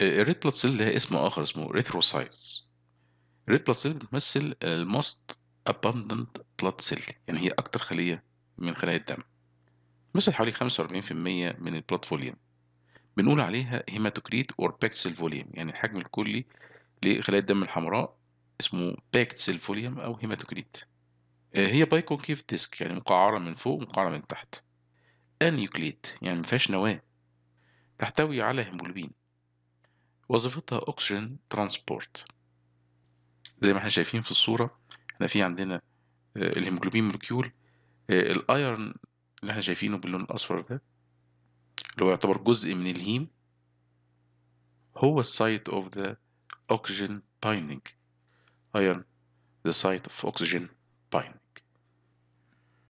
الريد بلاد سيل ليها اسم آخر اسمه ريثروسايتس الريد بلاد سيل بتمثل الموست abundant blood cell يعني هي أكتر خلية من خلايا الدم مثل حوالي 45% من البلاد فوليوم بنقول عليها هيماتوكريت اور باكت سيل فوليوم يعني الحجم الكلي لخلايا الدم الحمراء اسمه باكت سيل فوليوم او هيماتوكريت آه، هي بايكونكيف ديسك يعني مقعرة من فوق ومقعرة من تحت انيوكليت يعني مفيهاش نواة تحتوي على هيموجلوبين وظيفتها أكسجين ترانسبورت زي ما احنا شايفين في الصورة احنا في عندنا آه، الهيموجلوبين مولكيول آه، الايرن اللي احنا شايفينه باللون الأصفر ده اللي هو يعتبر جزء من الهيم هو السايت اوف ذا oxygen بايننج أيرن the سايت اوف oxygen binding